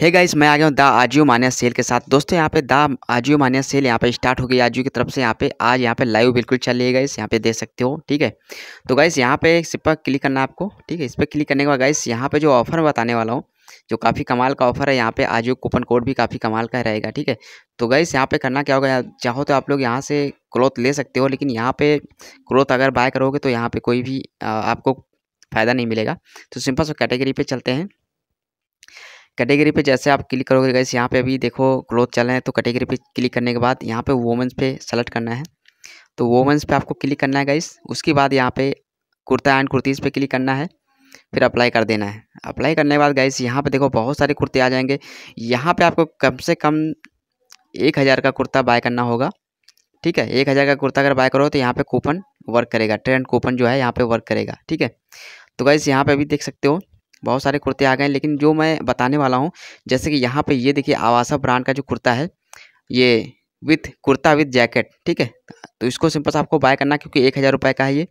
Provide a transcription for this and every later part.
hey guys मैं आ गया हूँ द आजियो मानिया सेल के साथ दोस्तों यहाँ पे द आजियो मानिया सेल यहाँ पे स्टार्ट हो गई आजियो की तरफ से यहाँ पे आज यहाँ पे लाइव बिल्कुल चल रही है गाइस यहाँ पे देख सकते हो ठीक है तो गाइस यहाँ पे इस पर क्लिक करना आपको ठीक है इस पर क्लिक करने के बाद गाइस यहाँ पे जो ऑफर बताने वाला हूँ जो काफ़ी कमाल का ऑफर है यहाँ पे आजियो कूपन कोड भी काफ़ी कमाल का रहेगा ठीक है तो गाइस यहाँ पे करना क्या होगा चाहो तो आप लोग यहाँ से क्लोथ ले सकते हो लेकिन यहाँ पे क्लोथ अगर बाय करोगे तो यहाँ पर कोई भी आपको फ़ायदा नहीं मिलेगा तो सिंपल सो कैटेगरी पर चलते हैं कैटेगरी पे जैसे आप क्लिक करोगे गैस यहाँ पे अभी देखो क्लोथ चल रहे हैं तो कैटेगरी पे क्लिक करने के बाद यहाँ पे वोमेंस पे सेलेक्ट करना है तो वोमेंस पे आपको क्लिक करना है गैस उसके बाद यहाँ पे कुर्ता एंड कुर्तीज़ पे क्लिक करना है फिर अप्लाई कर देना है अप्लाई करने के बाद गैस यहाँ पर देखो बहुत सारे कुर्ते आ जाएंगे यहाँ पर आपको कम से कम एक हज़ार का कुर्ता बाय करना होगा ठीक है एक हज़ार का कुर्ता अगर बाय करो तो यहाँ पर कूपन वर्क करेगा ट्रेंड कूपन जो है यहाँ पर वर्क करेगा ठीक है तो गैस यहाँ पर अभी देख सकते हो बहुत सारे कुर्ते आ गए हैं लेकिन जो मैं बताने वाला हूँ जैसे कि यहाँ पे ये देखिए आवासा ब्रांड का जो कुर्ता है ये विथ कुर्ता विथ जैकेट ठीक है तो इसको सिंपल आपको बाय करना क्योंकि एक हज़ार रुपये का है ये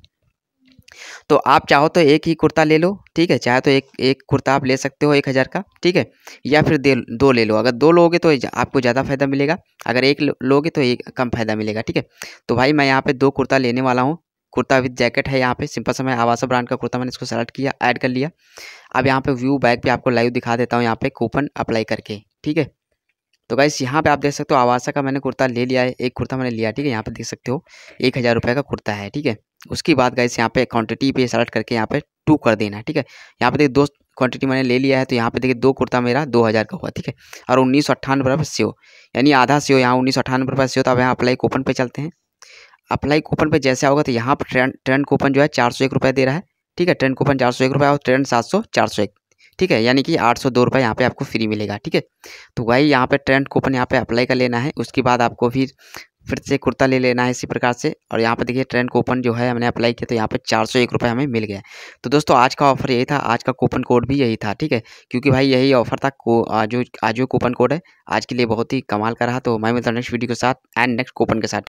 तो आप चाहो तो एक ही कुर्ता ले लो ठीक है चाहे तो एक एक कुर्ता आप ले सकते हो एक हज़ार का ठीक है या फिर दे दो ले लो अगर दो लोगे तो आपको ज़्यादा फ़ायदा मिलेगा अगर एक लोगे तो एक कम फ़ायदा मिलेगा ठीक है तो भाई मैं यहाँ पे दो कुर्ता लेने वाला हूँ कुर्ता विद जैकेट है यहाँ पे सिंपल समय आवासा ब्रांड का कुर्ता मैंने इसको सेलेक्ट किया ऐड कर लिया अब यहाँ पे व्यू बैक भी आपको लाइव दिखा देता हूँ यहाँ पे कूपन अप्लाई करके ठीक है तो गाइस यहाँ पे आप देख सकते हो आवासा का मैंने कुर्ता ले लिया है एक कुर्ता मैंने लिया ठीक है यहाँ पर देख सकते हो एक हज़ार रुपये का कुर्ता है ठीक है उसके बाद गाइस यहाँ पे क्वान्टिटी पे सेलेक्ट करके यहाँ पे टू कर देना ठीक है यहाँ पे देखिए दो क्वान्टिटी मैंने ले लिया है तो यहाँ पे देखिए दो कुर्ता मेरा दो हज़ार का हुआ ठीक है और उन्नीस सौ अट्ठानवे रुपये सेव यानी आधा सेव यहाँ उन्नीस सौ अट्ठानवे रुपये सेव तो आप यहाँ अप्लाई कूपन पर चलते हैं अप्लाई कूपन पे जैसे आओगे तो यहाँ पर ट्रेंड ट्रेंड कूपन जो है चार सौ एक रुपये दे रहा है ठीक है ट्रेंड कूपन चार सौ एक रुपये और ट्रेंड सात सौ चार सौ एक ठीक है यानी कि आठ सौ दो रुपये यहाँ पर आपको फ्री मिलेगा ठीक है तो वही यहाँ पर ट्रेंड कूपन यहाँ पर अप्लाई कर लेना है उसके बाद आपको फिर फिर से कुर्ता ले लेना है इसी प्रकार से और यहाँ पर देखिए ट्रेंड कूपन जो है हमने अप्लाई किया तो यहाँ पर चार सौ एक रुपये हमें मिल गया तो दोस्तों आज का ऑफर यही था आज का कूपन कोड भी यही था ठीक है क्योंकि भाई यही ऑफर था जो आज जो कूपन कोड है आज के लिए बहुत ही कमाल का रहा तो मैं मिलता हूँ नेक्स्ट वीडियो के साथ एंड नेक्स्ट कूपन के साथ